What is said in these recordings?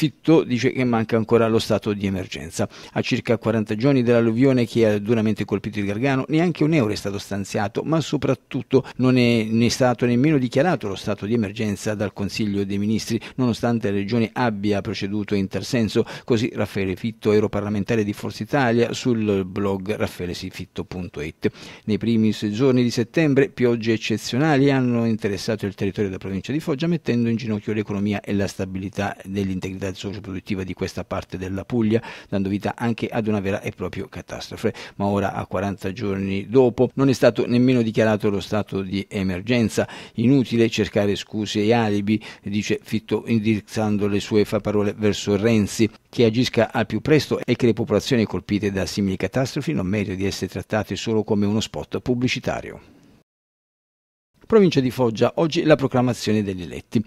Fitto dice che manca ancora lo stato di emergenza. A circa 40 giorni dall'alluvione che ha duramente colpito il Gargano, neanche un euro è stato stanziato, ma soprattutto non è, ne stato nemmeno dichiarato lo stato di emergenza dal Consiglio dei Ministri, nonostante la Regione abbia proceduto in tal senso. Così Raffaele Fitto, europarlamentare di Forza Italia, sul blog raffaelesifitto.it. Nei primi sei giorni di settembre piogge eccezionali hanno interessato il territorio della provincia di Foggia, mettendo in ginocchio l'economia e la stabilità dell'integrità dell'attività socio di questa parte della Puglia, dando vita anche ad una vera e propria catastrofe. Ma ora, a 40 giorni dopo, non è stato nemmeno dichiarato lo stato di emergenza. Inutile cercare scuse e alibi, dice Fitto indirizzando le sue parole verso Renzi, che agisca al più presto e che le popolazioni colpite da simili catastrofi non meritano di essere trattate solo come uno spot pubblicitario provincia di Foggia, oggi la proclamazione degli eletti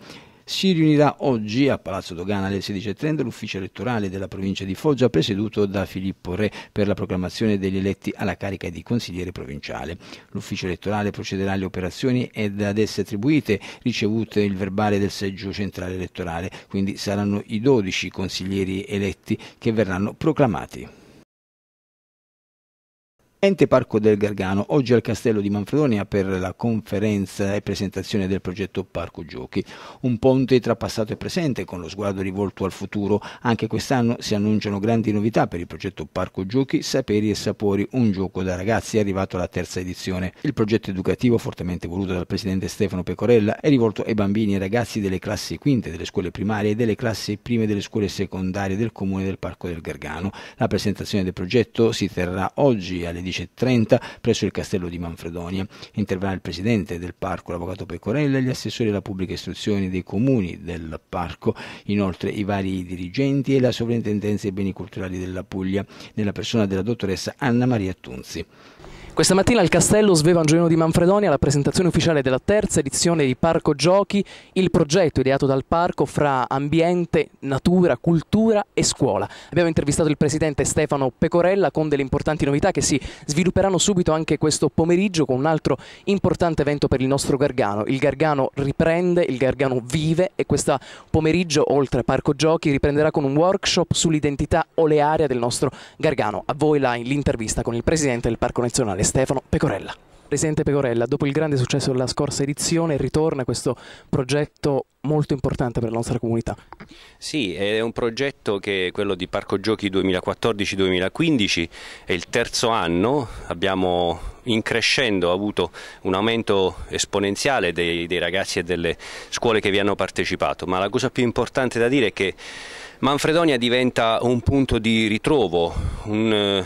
si riunirà oggi a Palazzo Dogana alle 16.30 l'ufficio elettorale della provincia di Foggia presieduto da Filippo Re per la proclamazione degli eletti alla carica di consigliere provinciale. L'ufficio elettorale procederà alle operazioni ed ad esse attribuite ricevute il verbale del seggio centrale elettorale, quindi saranno i 12 consiglieri eletti che verranno proclamati. Ente Parco del Gargano, oggi al Castello di Manfredonia per la conferenza e presentazione del progetto Parco Giochi. Un ponte tra passato e presente con lo sguardo rivolto al futuro. Anche quest'anno si annunciano grandi novità per il progetto Parco Giochi, Saperi e Sapori, un gioco da ragazzi arrivato alla terza edizione. Il progetto educativo, fortemente voluto dal presidente Stefano Pecorella, è rivolto ai bambini e ragazzi delle classi quinte delle scuole primarie e delle classi prime delle scuole secondarie del comune del Parco del Gargano. La presentazione del progetto si terrà oggi alle 18.00 16.30 presso il castello di Manfredonia. Interverrà il presidente del parco, l'avvocato Pecorella, e gli assessori della pubblica istruzione dei comuni del parco, inoltre i vari dirigenti e la sovrintendenza ai beni culturali della Puglia, nella persona della dottoressa Anna Maria Tunzi. Questa mattina al Castello Sveva Svevangelino di Manfredonia la presentazione ufficiale della terza edizione di Parco Giochi, il progetto ideato dal parco fra ambiente, natura, cultura e scuola. Abbiamo intervistato il presidente Stefano Pecorella con delle importanti novità che si svilupperanno subito anche questo pomeriggio con un altro importante evento per il nostro Gargano. Il Gargano riprende, il Gargano vive e questo pomeriggio oltre a Parco Giochi riprenderà con un workshop sull'identità olearia del nostro Gargano. A voi l'intervista con il presidente del Parco Nazionale e Stefano Pecorella. Presidente Pecorella, dopo il grande successo della scorsa edizione ritorna questo progetto molto importante per la nostra comunità. Sì, è un progetto che è quello di Parco Giochi 2014-2015, è il terzo anno, abbiamo in crescendo avuto un aumento esponenziale dei, dei ragazzi e delle scuole che vi hanno partecipato, ma la cosa più importante da dire è che Manfredonia diventa un punto di ritrovo, un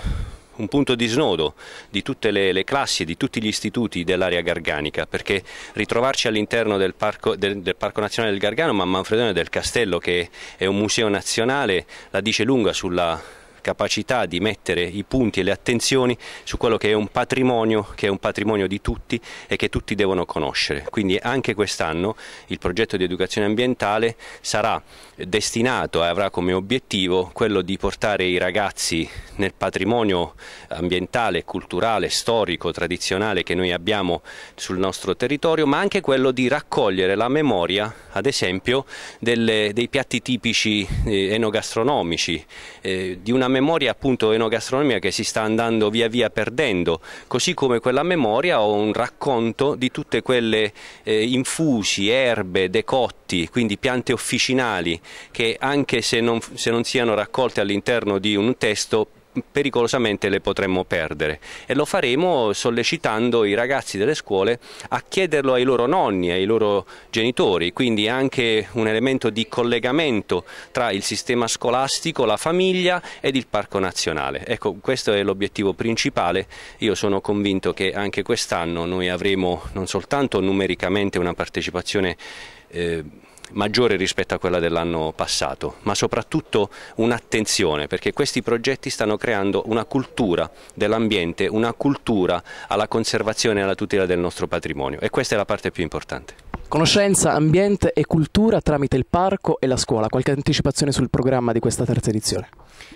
un punto di snodo di tutte le, le classi e di tutti gli istituti dell'area garganica, perché ritrovarci all'interno del, del, del Parco, Nazionale del Gargano, ma Manfredone del Castello, che è un museo nazionale, la dice lunga sulla capacità di mettere i punti e le attenzioni su quello che è un patrimonio, che è un patrimonio di tutti e che tutti devono conoscere. Quindi anche quest'anno il progetto di educazione ambientale sarà destinato e avrà come obiettivo quello di portare i ragazzi nel patrimonio ambientale, culturale, storico, tradizionale che noi abbiamo sul nostro territorio, ma anche quello di raccogliere la memoria, ad esempio, delle, dei piatti tipici eh, enogastronomici, eh, di una memoria memoria appunto enogastronomica che si sta andando via via perdendo, così come quella memoria o un racconto di tutte quelle eh, infusi, erbe, decotti, quindi piante officinali che anche se non, se non siano raccolte all'interno di un testo pericolosamente le potremmo perdere e lo faremo sollecitando i ragazzi delle scuole a chiederlo ai loro nonni, ai loro genitori, quindi anche un elemento di collegamento tra il sistema scolastico, la famiglia ed il Parco Nazionale. Ecco, questo è l'obiettivo principale, io sono convinto che anche quest'anno noi avremo non soltanto numericamente una partecipazione eh, maggiore rispetto a quella dell'anno passato, ma soprattutto un'attenzione perché questi progetti stanno creando una cultura dell'ambiente, una cultura alla conservazione e alla tutela del nostro patrimonio e questa è la parte più importante. Conoscenza, ambiente e cultura tramite il parco e la scuola. Qualche anticipazione sul programma di questa terza edizione?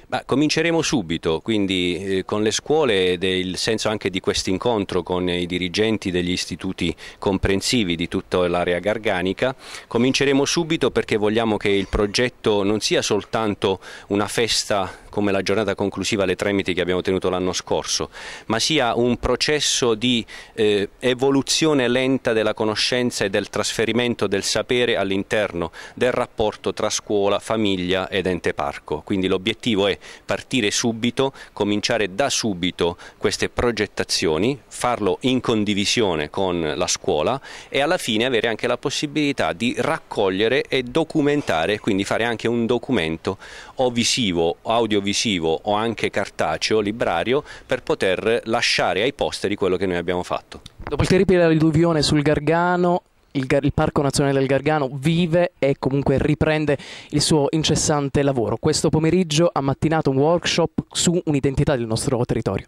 Ma cominceremo subito, quindi eh, con le scuole ed è il senso anche di questo incontro con i dirigenti degli istituti comprensivi di tutta l'area garganica. Cominceremo subito perché vogliamo che il progetto non sia soltanto una festa come la giornata conclusiva alle Tremiti che abbiamo tenuto l'anno scorso, ma sia un processo di eh, evoluzione lenta della conoscenza e del trasferimento del sapere all'interno del rapporto tra scuola, famiglia ed ente parco. Quindi l'obiettivo l'obiettivo è partire subito, cominciare da subito queste progettazioni, farlo in condivisione con la scuola e alla fine avere anche la possibilità di raccogliere e documentare, quindi fare anche un documento o visivo, audiovisivo o anche cartaceo, librario, per poter lasciare ai posteri quello che noi abbiamo fatto. Dopo il terribile alluvione sul Gargano, il, il, Parco Nazionale del Gargano vive e comunque riprende il suo incessante lavoro. Questo pomeriggio ha mattinato un workshop su un'identità del nostro territorio.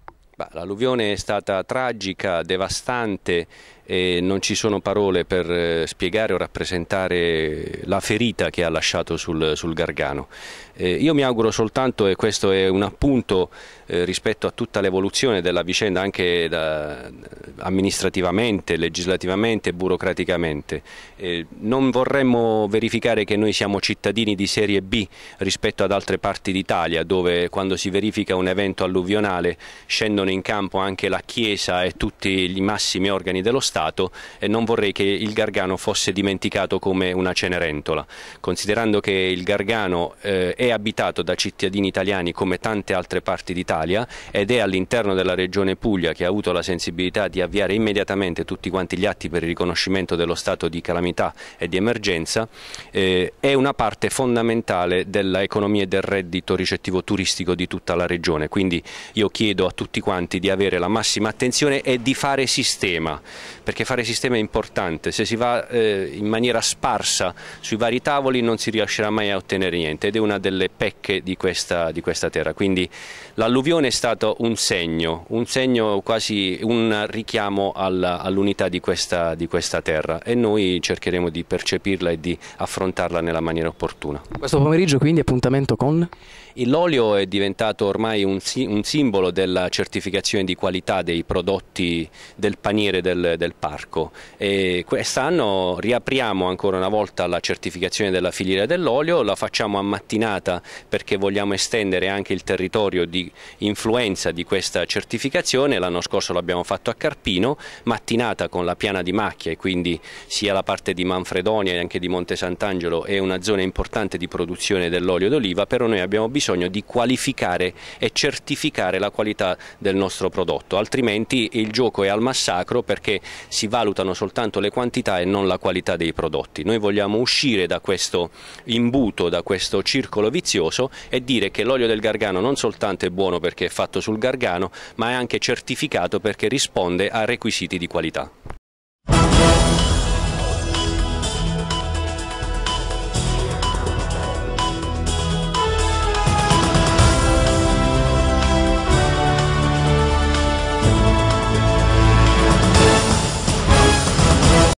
L'alluvione è stata tragica, devastante e non ci sono parole per eh, spiegare o rappresentare la ferita che ha lasciato sul, sul Gargano. Eh, io mi auguro soltanto, e questo è un appunto eh, rispetto a tutta l'evoluzione della vicenda anche da, amministrativamente, legislativamente, burocraticamente, eh, non vorremmo verificare che noi siamo cittadini di serie B rispetto ad altre parti d'Italia dove quando si verifica un evento alluvionale scendono in campo anche la Chiesa e tutti i massimi organi dello Stato stato e non vorrei che il Gargano fosse dimenticato come una Cenerentola, considerando che il Gargano eh, è abitato da cittadini italiani come tante altre parti d'Italia ed è all'interno della regione Puglia che ha avuto la sensibilità di avviare immediatamente tutti quanti gli atti per il riconoscimento dello stato di calamità e di emergenza, eh, è una parte fondamentale dell'economia e del reddito ricettivo turistico di tutta la regione, quindi io chiedo a tutti quanti di avere la massima attenzione e di fare sistema, perché fare sistema è importante, se si va eh, in maniera sparsa sui vari tavoli non si riuscirà mai a ottenere niente ed è una delle pecche di questa, di questa terra, quindi l'alluvione è stato un segno, un segno quasi un richiamo all'unità all di, di questa terra e noi cercheremo di percepirla e di affrontarla nella maniera opportuna. Questo pomeriggio quindi appuntamento con? L'olio è diventato ormai un, un, simbolo della certificazione di qualità dei prodotti del paniere del, del parco e quest'anno riapriamo ancora una volta la certificazione della filiera dell'olio, la facciamo a mattinata perché vogliamo estendere anche il territorio di influenza di questa certificazione, l'anno scorso l'abbiamo fatto a Carpino, mattinata con la piana di macchia e quindi sia la parte di Manfredonia e anche di Monte Sant'Angelo è una zona importante di produzione dell'olio d'oliva, però noi abbiamo bisogno bisogno di qualificare e certificare la qualità del nostro prodotto, altrimenti il gioco è al massacro perché si valutano soltanto le quantità e non la qualità dei prodotti. Noi vogliamo uscire da questo imbuto, da questo circolo vizioso e dire che l'olio del gargano non soltanto è buono perché è fatto sul gargano, ma è anche certificato perché risponde a requisiti di qualità.